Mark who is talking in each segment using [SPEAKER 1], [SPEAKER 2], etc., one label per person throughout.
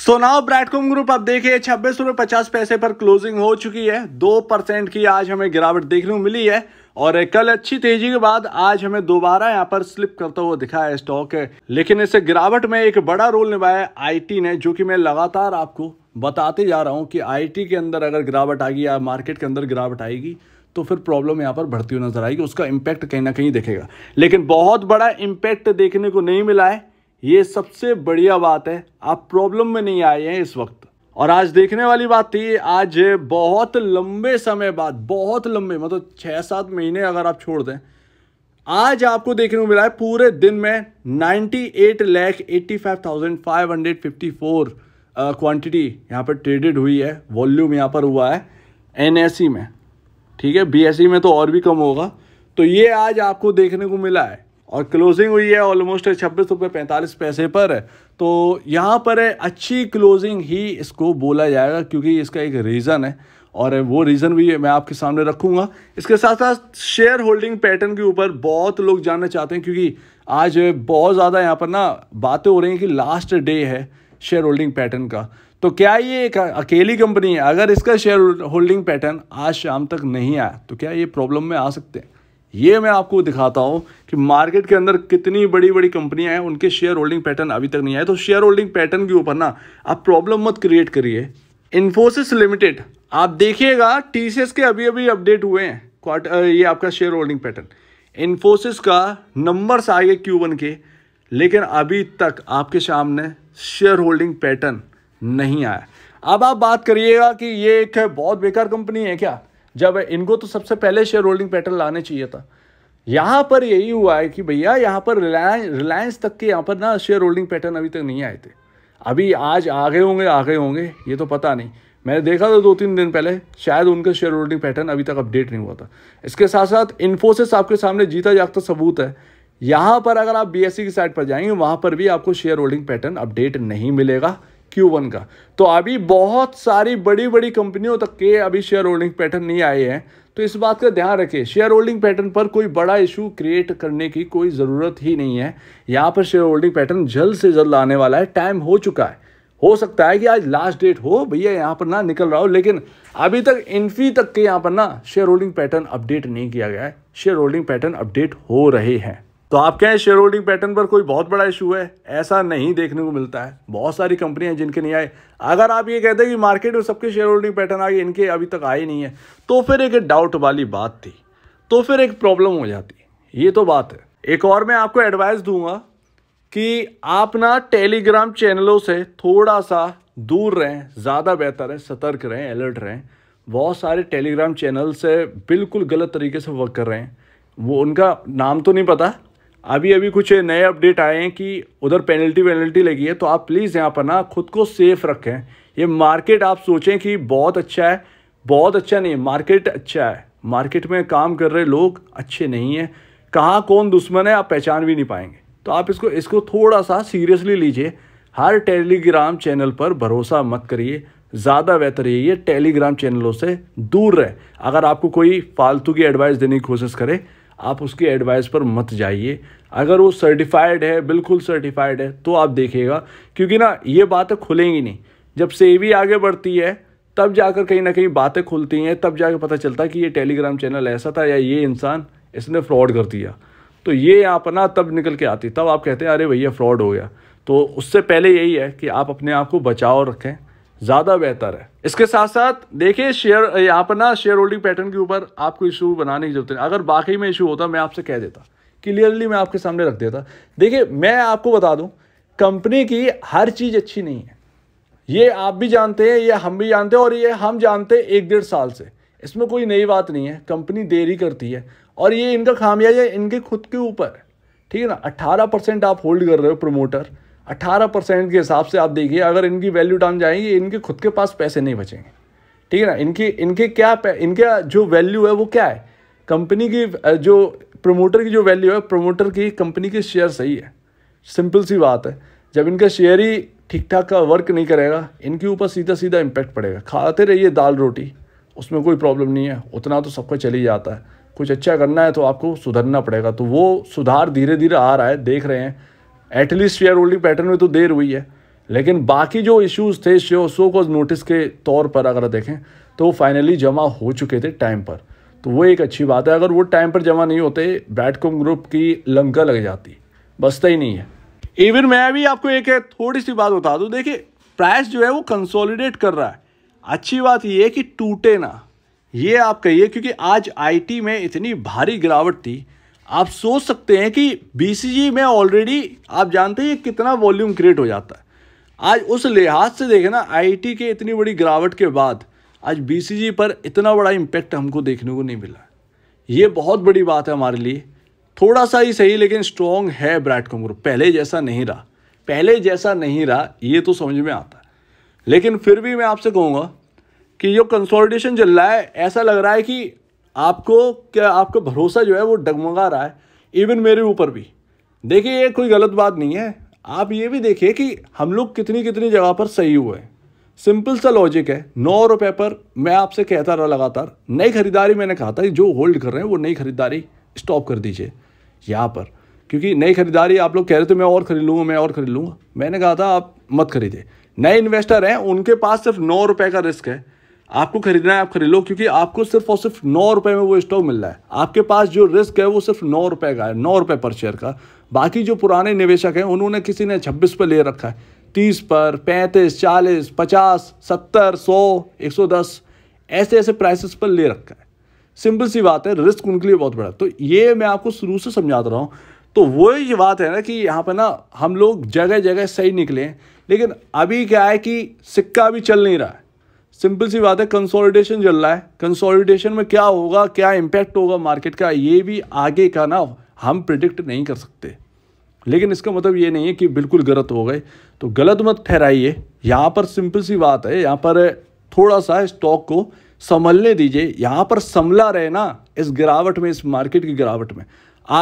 [SPEAKER 1] सोनाओ now ब्रैडकॉम group आप देखिए छब्बीस रुपए पचास पैसे पर क्लोजिंग हो चुकी है दो परसेंट की आज हमें गिरावट देखने को मिली है और कल अच्छी तेजी के बाद आज हमें दोबारा यहाँ पर स्लिप करता हुआ दिखा है स्टॉक लेकिन इस गिरावट में एक बड़ा रोल निभाया आईटी ने जो कि मैं लगातार आपको बताते जा रहा हूँ कि आईटी के अंदर अगर गिरावट आएगी या मार्केट के अंदर गिरावट आएगी तो फिर प्रॉब्लम यहाँ पर बढ़ती हुई नजर आएगी उसका इम्पैक्ट कहीं ना कहीं दिखेगा लेकिन बहुत बड़ा इम्पैक्ट देखने को नहीं मिला है ये सबसे बढ़िया बात है आप प्रॉब्लम में नहीं आए हैं इस वक्त और आज देखने वाली बात थी आज बहुत लंबे समय बाद बहुत लंबे मतलब छः सात महीने अगर आप छोड़ दें आज आपको देखने को मिला है पूरे दिन में 98 लैख फोर क्वांटिटी यहाँ पर ट्रेडेड हुई है वॉल्यूम यहाँ पर हुआ है एन e में ठीक है बी e में तो और भी कम होगा तो ये आज आपको देखने को मिला है और क्लोजिंग हुई है ऑलमोस्ट छब्बीस रुपये पैंतालीस पैसे पर तो यहाँ पर अच्छी क्लोजिंग ही इसको बोला जाएगा क्योंकि इसका एक रीज़न है और वो रीज़न भी मैं आपके सामने रखूँगा इसके साथ साथ शेयर होल्डिंग पैटर्न के ऊपर बहुत लोग जानना चाहते हैं क्योंकि आज बहुत ज़्यादा यहाँ पर ना बातें हो रही हैं कि लास्ट डे है शेयर होल्डिंग पैटर्न का तो क्या ये एक अकेली कंपनी है अगर इसका शेयर होल्डिंग पैटर्न आज शाम तक नहीं आया तो क्या ये प्रॉब्लम में आ सकते हैं ये मैं आपको दिखाता हूँ कि मार्केट के अंदर कितनी बड़ी बड़ी कंपनियां हैं उनके शेयर होल्डिंग पैटर्न अभी तक नहीं आए तो शेयर होल्डिंग पैटर्न के ऊपर ना आप प्रॉब्लम मत क्रिएट करिए इन्फोसिस लिमिटेड आप देखिएगा टी के अभी अभी अपडेट हुए हैं क्वार्टर ये आपका शेयर होल्डिंग पैटर्न इन्फोसिस का नंबर्स आए क्यू वन के लेकिन अभी तक आपके सामने शेयर होल्डिंग पैटर्न नहीं आया अब आप बात करिएगा कि ये एक बहुत बेकार कंपनी है क्या जब इनको तो सबसे पहले शेयर होल्डिंग पैटर्न लाने चाहिए था यहाँ पर यही हुआ है कि भैया यहाँ पर रिलायंस रिलायंस तक के यहाँ पर ना शेयर होल्डिंग पैटर्न अभी तक नहीं आए थे अभी आज आ गए होंगे आ गए होंगे ये तो पता नहीं मैंने देखा था दो तीन दिन पहले शायद उनका शेयर होल्डिंग पैटर्न अभी तक अपडेट नहीं हुआ था इसके साथ साथ इन्फोसिस आपके सामने जीता जागता सबूत है यहाँ पर अगर आप बी e की साइट पर जाएंगे वहाँ पर भी आपको शेयर होल्डिंग पैटर्न अपडेट नहीं मिलेगा क्यू वन का तो अभी बहुत सारी बड़ी बड़ी कंपनियों तक के अभी शेयर होल्डिंग पैटर्न नहीं आए हैं तो इस बात का ध्यान रखिए शेयर होल्डिंग पैटर्न पर कोई बड़ा इशू क्रिएट करने की कोई ज़रूरत ही नहीं है यहाँ पर शेयर होल्डिंग पैटर्न जल्द से जल्द आने वाला है टाइम हो चुका है हो सकता है कि आज लास्ट डेट हो भैया यहाँ पर ना निकल रहा हो लेकिन अभी तक इन्फी तक के यहाँ पर ना शेयर होल्डिंग पैटर्न अपडेट नहीं किया गया है शेयर होल्डिंग पैटर्न अपडेट हो रहे हैं तो आप कहें शेयर होल्डिंग पैटर्न पर कोई बहुत बड़ा इशू है ऐसा नहीं देखने को मिलता है बहुत सारी कंपनियां जिनके नहीं आए अगर आप ये कहते हैं कि मार्केट में सबके शेयर होल्डिंग पैटर्न आ गए इनके अभी तक आए नहीं है तो फिर एक डाउट वाली बात थी तो फिर एक प्रॉब्लम हो जाती ये तो बात है एक और मैं आपको एडवाइस दूंगा कि आप ना टेलीग्राम चैनलों से थोड़ा सा दूर रहें ज़्यादा बेहतर है सतर्क रहें अलर्ट रहें बहुत सारे टेलीग्राम चैनल से बिल्कुल गलत तरीके से वर्क कर रहे हैं वो उनका नाम तो नहीं पता अभी अभी कुछ नए अपडेट आए हैं कि उधर पेनल्टी वेनल्टी लगी है तो आप प्लीज़ यहाँ पर ना खुद को सेफ रखें ये मार्केट आप सोचें कि बहुत अच्छा है बहुत अच्छा नहीं मार्केट अच्छा है मार्केट में काम कर रहे लोग अच्छे नहीं हैं कहाँ कौन दुश्मन है आप पहचान भी नहीं पाएंगे तो आप इसको इसको थोड़ा सा सीरियसली लीजिए हर टेलीग्राम चैनल पर भरोसा मत करिए ज़्यादा बेहतर यही है टेलीग्राम चैनलों से दूर रहे अगर आपको कोई फालतू की एडवाइस देने की कोशिश करे आप उसकी एडवाइस पर मत जाइए अगर वो सर्टिफाइड है बिल्कुल सर्टिफाइड है तो आप देखिएगा क्योंकि ना ये बातें खुलेंगी नहीं जब सेवी आगे बढ़ती है तब जाकर कहीं ना कहीं बातें खुलती हैं तब जाकर पता चलता है कि ये टेलीग्राम चैनल ऐसा था या ये इंसान इसने फ्रॉड कर दिया तो ये आप ना तब निकल के आती तब आप कहते हैं अरे भैया फ्रॉड हो गया तो उससे पहले यही है कि आप अपने आप को बचाव रखें ज़्यादा बेहतर है इसके साथ साथ देखिए शेयर यहाँ पर ना शेयर होल्डिंग पैटर्न के ऊपर आपको इशू बनाने की जरूरत है अगर बाकी में इशू होता मैं आपसे कह देता क्लियरली मैं आपके सामने रख देता देखिए मैं आपको बता दूँ कंपनी की हर चीज़ अच्छी नहीं है ये आप भी जानते हैं ये हम भी जानते हैं और ये हम जानते हैं एक डेढ़ साल से इसमें कोई नई बात नहीं है कंपनी देरी करती है और ये इनका खामियाजा इनके खुद के ऊपर ठीक है ना अट्ठारह परसेंट आप होल्ड कर रहे हो प्रोमोटर अट्ठारह परसेंट के हिसाब से आप देखिए अगर इनकी वैल्यू डाउन जाएंगे इनके खुद के पास पैसे नहीं बचेंगे ठीक है ना इनके इनके क्या इनका जो वैल्यू है वो क्या है कंपनी की जो प्रोमोटर की जो वैल्यू है प्रोमोटर की कंपनी के शेयर सही है सिंपल सी बात है जब इनका शेयर ही ठीक ठाक का वर्क नहीं करेगा इनके ऊपर सीधा सीधा इम्पैक्ट पड़ेगा खाते रहिए दाल रोटी उसमें कोई प्रॉब्लम नहीं है उतना तो सबको ही जाता है कुछ अच्छा करना है तो आपको सुधरना पड़ेगा तो वो सुधार धीरे धीरे आ रहा है देख रहे हैं एटलीस्ट शेयर होल्डिंग पैटर्न में तो देर हुई है लेकिन बाकी जो इश्यूज थे शो शो को नोटिस के तौर पर अगर देखें तो वो फाइनली जमा हो चुके थे टाइम पर तो वो एक अच्छी बात है अगर वो टाइम पर जमा नहीं होते ब्रैडकॉम ग्रुप की लंका लग जाती बसता ही नहीं है इवन मैं भी आपको एक थोड़ी सी बात बता दूँ देखिए प्राइस जो है वो कंसोलिडेट कर रहा है अच्छी बात ये है कि टूटे ना ये आप कहिए क्योंकि आज आईटी में इतनी भारी गिरावट थी आप सोच सकते हैं कि बी में ऑलरेडी आप जानते हैं कितना वॉल्यूम क्रिएट हो जाता है आज उस लिहाज से देखें ना आई के इतनी बड़ी गिरावट के बाद आज बी पर इतना बड़ा इम्पैक्ट हमको देखने को नहीं मिला ये बहुत बड़ी बात है हमारे लिए थोड़ा सा ही सही लेकिन स्ट्रॉन्ग है ब्रैडकॉम ग्रुप पहले जैसा नहीं रहा पहले जैसा नहीं रहा ये तो समझ में आता है लेकिन फिर भी मैं आपसे कहूँगा कि जो कंसोलिडेशन चल रहा है ऐसा लग रहा है कि आपको क्या आपका भरोसा जो है वो डगमगा रहा है इवन मेरे ऊपर भी देखिए ये कोई गलत बात नहीं है आप ये भी देखिए कि हम लोग कितनी कितनी जगह पर सही हुए हैं सिंपल सा लॉजिक है नौ रुपये पर मैं आपसे कहता रहा लगातार नई खरीदारी मैंने कहा था जो होल्ड कर रहे हैं वो नई खरीदारी स्टॉप कर दीजिए यहाँ पर क्योंकि नई खरीदारी आप लोग कह रहे थे मैं और खरीद लूँगा मैं और खरीद लूँगा मैंने कहा था आप मत खरीदे नए इन्वेस्टर हैं उनके पास सिर्फ नौ रुपये का रिस्क है आपको खरीदना है आप खरीद लो क्योंकि आपको सिर्फ और सिर्फ नौ रुपये में वो स्टॉक मिल रहा है आपके पास जो रिस्क है वो सिर्फ नौ रुपये का है नौ रुपये पर शेयर का बाकी जो पुराने निवेशक हैं उन्होंने किसी ने छब्बीस पर ले रखा है तीस पर पैंतीस चालीस पचास सत्तर सौ एक सौ दस ऐसे ऐसे प्राइसेस पर ले रखा है सिंपल सी बात है रिस्क उनके लिए बहुत बड़ा तो ये मैं आपको शुरू से समझाता रहा हूँ तो वो ये बात है ना कि यहाँ पर ना हम लोग जगह जगह सही निकले लेकिन अभी क्या है कि सिक्का भी चल नहीं रहा है सिंपल सी बात है कंसोलिडेशन चल रहा है कंसोलिडेशन में क्या होगा क्या इम्पैक्ट होगा मार्केट का ये भी आगे का ना हम प्रिडिक्ट नहीं कर सकते लेकिन इसका मतलब ये नहीं है कि बिल्कुल गलत हो गए तो गलत मत ठहराइए यहाँ पर सिंपल सी बात है यहाँ पर थोड़ा सा स्टॉक को संभलने दीजिए यहाँ पर संभला रहे ना इस गिरावट में इस मार्केट की गिरावट में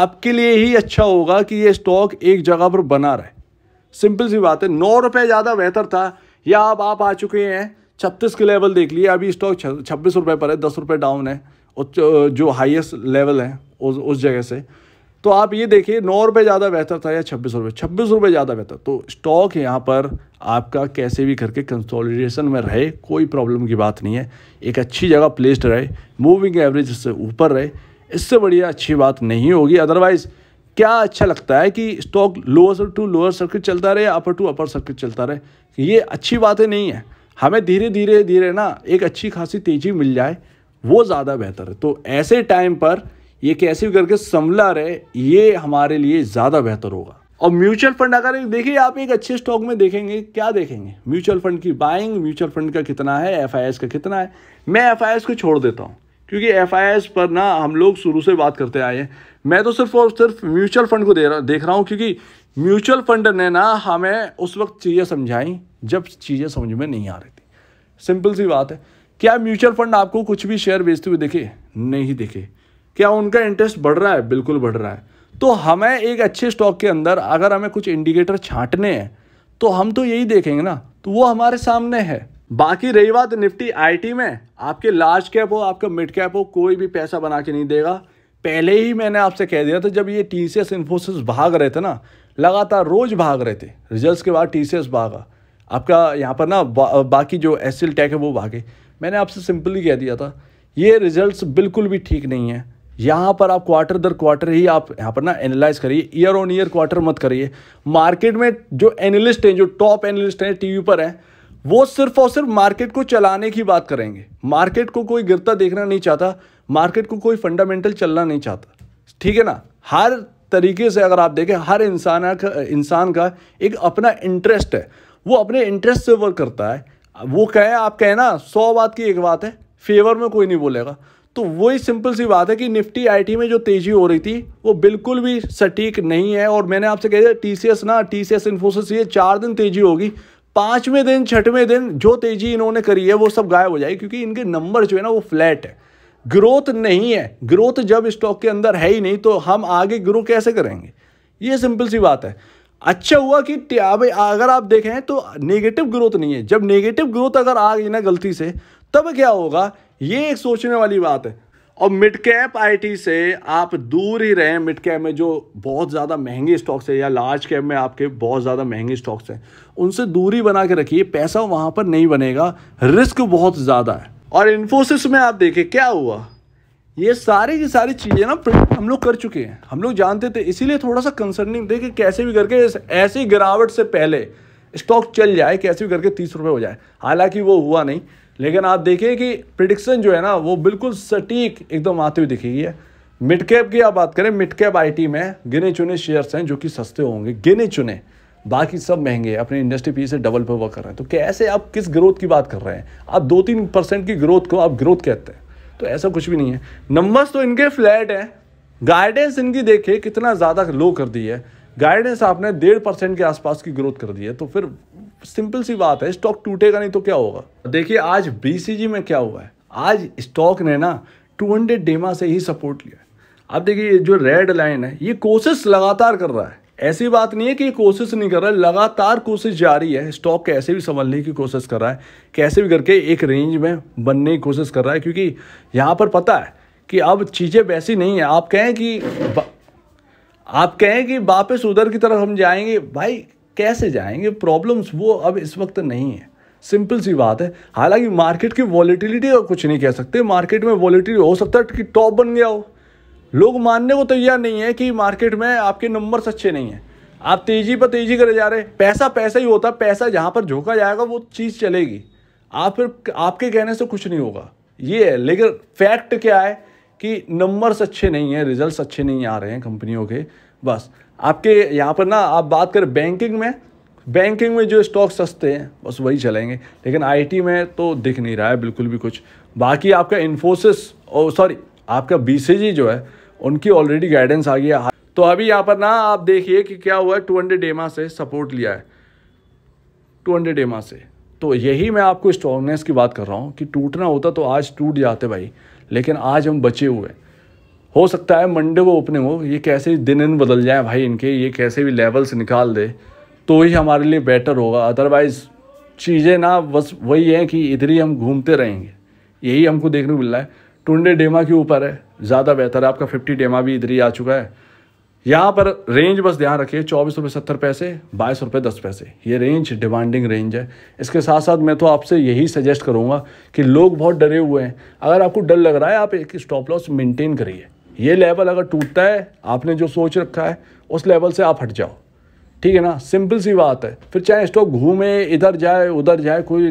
[SPEAKER 1] आपके लिए ही अच्छा होगा कि ये स्टॉक एक जगह पर बना रहे सिंपल सी बात है नौ रुपये ज़्यादा बेहतर था या अब आप आ चुके हैं छत्तीस के लेवल देख लिए अभी स्टॉक छब्बीस रुपये पर है दस रुपये डाउन है और जो हाईएस्ट लेवल है उस उस जगह से तो आप ये देखिए नौ रुपये ज़्यादा बेहतर था या छब्बीस रुपये छब्बीस रुपये ज़्यादा बेहतर तो स्टॉक यहाँ पर आपका कैसे भी करके कंसोलिडेशन में रहे कोई प्रॉब्लम की बात नहीं है एक अच्छी जगह प्लेस्ड रहे मूविंग एवरेज से ऊपर रहे इससे बढ़िया अच्छी बात नहीं होगी अदरवाइज़ क्या अच्छा लगता है कि stock lower to lower circuit चलता रहे अपर टू अपर सर्किट चलता रहे ये अच्छी बातें नहीं है हमें धीरे धीरे धीरे ना एक अच्छी खासी तेज़ी मिल जाए वो ज़्यादा बेहतर है तो ऐसे टाइम पर ये कैसे भी करके संभला रहे ये हमारे लिए ज़्यादा बेहतर होगा और म्यूचुअल फंड अगर देखिए आप एक अच्छे स्टॉक में देखेंगे क्या देखेंगे म्यूचुअल फंड की बाइंग म्यूचुअल फंड का कितना है एफ का कितना है मैं एफ को छोड़ देता हूँ क्योंकि एफ पर ना हम लोग शुरू से बात करते आए हैं मैं तो सिर्फ और सिर्फ म्यूचुअल फंड को दे रहा देख रहा हूँ क्योंकि म्यूचुअल फंड ने ना हमें उस वक्त चीज़ें समझाई जब चीज़ें समझ में नहीं आ रही थी सिंपल सी बात है क्या म्यूचुअल फंड आपको कुछ भी शेयर बेचते हुए दिखे नहीं दिखे क्या उनका इंटरेस्ट बढ़ रहा है बिल्कुल बढ़ रहा है तो हमें एक अच्छे स्टॉक के अंदर अगर हमें कुछ इंडिकेटर छांटने हैं तो हम तो यही देखेंगे ना तो वो हमारे सामने है बाकी रही बात निफ्टी आईटी में आपके लार्ज कैप हो आपका मिड कैप हो कोई भी पैसा बना के नहीं देगा पहले ही मैंने आपसे कह दिया था जब ये टी सी एस इन्फोसिस भाग रहे थे ना लगातार रोज भाग रहे थे रिजल्ट्स के बाद टी सी एस भागा आपका यहाँ पर ना बा, बाकी जो एस एल टैक है वो भागे मैंने आपसे सिंपली कह दिया था ये रिजल्ट्स बिल्कुल भी ठीक नहीं है यहाँ पर आप क्वार्टर दर क्वार्टर ही आप यहाँ पर ना एनालाइज करिए ईयर ऑन ईयर क्वार्टर मत करिए मार्केट में जो एनालिस्ट हैं जो टॉप एनालिस्ट हैं टीवी पर हैं वो सिर्फ और सिर्फ मार्केट को चलाने की बात करेंगे मार्केट को कोई गिरता देखना नहीं चाहता मार्केट को कोई फंडामेंटल चलना नहीं चाहता ठीक है ना हर तरीके से अगर आप देखें हर इंसान का इंसान का एक अपना इंटरेस्ट है वो अपने इंटरेस्ट से वर्क करता है वो कहें आप कहें ना सौ बात की एक बात है फेवर में कोई नहीं बोलेगा तो वही सिंपल सी बात है कि निफ्टी आईटी में जो तेजी हो रही थी वो बिल्कुल भी सटीक नहीं है और मैंने आपसे कह दिया टीसीएस ना टीसीएस इन्फोसिस ये चार दिन तेजी होगी पांचवें दिन छठवें दिन जो तेजी इन्होंने करी है वो सब गायब हो जाएगी क्योंकि इनके नंबर जो है ना वो फ्लैट है ग्रोथ नहीं है ग्रोथ जब स्टॉक के अंदर है ही नहीं तो हम आगे ग्रो कैसे करेंगे ये सिंपल सी बात है अच्छा हुआ कि अगर आप देखें तो नेगेटिव ग्रोथ नहीं है जब नेगेटिव ग्रोथ अगर आ गई ना गलती से तब क्या होगा ये एक सोचने वाली बात है और मिड कैप आई से आप दूर ही रहें मिड कैप में जो बहुत ज़्यादा महंगे स्टॉक्स है या लार्ज कैप में आपके बहुत ज़्यादा महंगे स्टॉक्स हैं उनसे दूरी बना के रखिए पैसा वहाँ पर नहीं बनेगा रिस्क बहुत ज़्यादा है और इन्फोसिस में आप देखें क्या हुआ ये सारी की सारी चीज़ें ना हम लोग कर चुके हैं हम लोग जानते थे इसीलिए थोड़ा सा कंसर्निंग थे कि कैसे भी करके ऐसी गिरावट से पहले स्टॉक चल जाए कैसे भी करके तीस रुपये हो जाए हालांकि वो हुआ नहीं लेकिन आप देखिए कि प्रिडिक्शन जो है ना वो बिल्कुल सटीक एकदम आती हुई दिखेगी है मिड कैप की आप बात करें मिड कैप आईटी में गिने चुने शेयर्स हैं जो कि सस्ते होंगे गिने चुने बाकी सब महंगे अपने इंडस्ट्री पी से डबल पे वर्क कर रहे हैं तो कैसे आप किस ग्रोथ की बात कर रहे हैं आप दो तीन परसेंट की ग्रोथ को आप ग्रोथ कहते हैं तो ऐसा कुछ भी नहीं है नंबर्स तो इनके फ्लैट हैं गाइडेंस इनकी देखिए कितना ज़्यादा लो कर दी है गाइडेंस आपने डेढ़ परसेंट के आसपास की ग्रोथ कर दी है तो फिर सिंपल सी बात है स्टॉक टूटेगा नहीं तो क्या होगा देखिए आज बीसीजी में क्या हुआ है आज स्टॉक ने ना 200 डेमा से ही सपोर्ट लिया अब देखिए जो रेड लाइन है ये कोशिश लगातार कर रहा है ऐसी बात नहीं है कि ये कोशिश नहीं कर रहा है लगातार कोशिश जारी है स्टॉक कैसे भी संभलने की कोशिश कर रहा है कैसे भी करके एक रेंज में बनने की कोशिश कर रहा है क्योंकि यहाँ पर पता है कि अब चीज़ें वैसी नहीं है आप कहें कि आप कहें कि वापस उधर की तरफ हम जाएंगे भाई कैसे जाएंगे प्रॉब्लम्स वो अब इस वक्त नहीं है सिंपल सी बात है हालांकि मार्केट की वॉलीटिलिटी का कुछ नहीं कह सकते मार्केट में वॉलीटिलिटी हो सकता है कि टॉप बन गया हो लोग मानने को तैयार नहीं है कि मार्केट में आपके नंबर्स अच्छे नहीं हैं आप तेज़ी पर तेज़ी करे जा रहे पैसा पैसा ही होता पैसा जहाँ पर झोंका जाएगा वो चीज़ चलेगी आप फिर आपके कहने से कुछ नहीं होगा ये है लेकिन फैक्ट क्या है कि नंबर्स अच्छे नहीं हैं रिजल्ट्स अच्छे नहीं आ रहे हैं कंपनियों के बस आपके यहाँ पर ना आप बात करें बैंकिंग में बैंकिंग में जो स्टॉक सस्ते हैं बस वही चलेंगे लेकिन आईटी में तो दिख नहीं रहा है बिल्कुल भी कुछ बाकी आपका इन्फोसिस और सॉरी आपका बी जो है उनकी ऑलरेडी गाइडेंस आ गया तो अभी यहाँ पर ना आप देखिए कि क्या हुआ है टू हंड्रेड एमा से सपोर्ट लिया है टू हंड्रेड एमा से तो यही मैं आपको स्ट्रॉन्गनेस की बात कर रहा हूँ कि टूटना होता तो आज टूट जाते भाई लेकिन आज हम बचे हुए हैं हो सकता है मंडे को ओपनिंग हो ये कैसे दिन इन बदल जाए भाई इनके ये कैसे भी लेवल्स निकाल दे तो ही हमारे लिए बेटर होगा अदरवाइज़ चीज़ें ना बस वही है कि इधर ही हम घूमते रहेंगे यही हमको देखने को मिल रहा है टुंडे डेमा के ऊपर है ज़्यादा बेहतर है आपका फिफ्टी डेमा भी इधर ही आ चुका है यहाँ पर रेंज बस ध्यान रखिए चौबीस रुपये सत्तर पैसे बाईस रुपये दस पैसे ये रेंज डिमांडिंग रेंज है इसके साथ साथ मैं तो आपसे यही सजेस्ट करूँगा कि लोग बहुत डरे हुए हैं अगर आपको डर लग रहा है आप एक स्टॉप लॉस मेंटेन करिए ये लेवल अगर टूटता है आपने जो सोच रखा है उस लेवल से आप हट जाओ ठीक है ना सिंपल सी बात है फिर चाहे स्टॉक घूमे इधर जाए उधर जाए कोई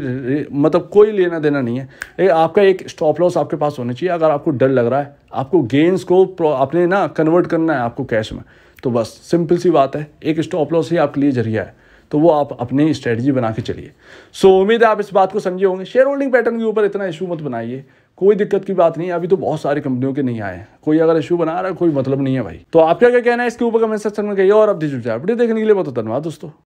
[SPEAKER 1] मतलब कोई लेना देना नहीं है लेकिन आपका एक स्टॉप लॉस आपके पास होना चाहिए अगर आपको डर लग रहा है आपको गेंस को आपने ना कन्वर्ट करना है आपको कैश में तो बस सिंपल सी बात है एक स्टॉप लॉस ही आपके लिए जरिया है तो वो आप अपनी स्ट्रेटजी बना के चलिए सो so, उम्मीद है आप इस बात को समझे होंगे शेयर होल्डिंग पैटर्न के ऊपर इतना इशू मत बनाइए कोई दिक्कत की बात नहीं है अभी तो बहुत सारी कंपनियों के नहीं आए कोई अगर इशू बना रहा है कोई मतलब नहीं है भाई तो आपका क्या कहना है इसके ऊपर कमेंट सेक्शन में कहिए और अपडेट देखने के लिए बहुत धन्यवाद दोस्तों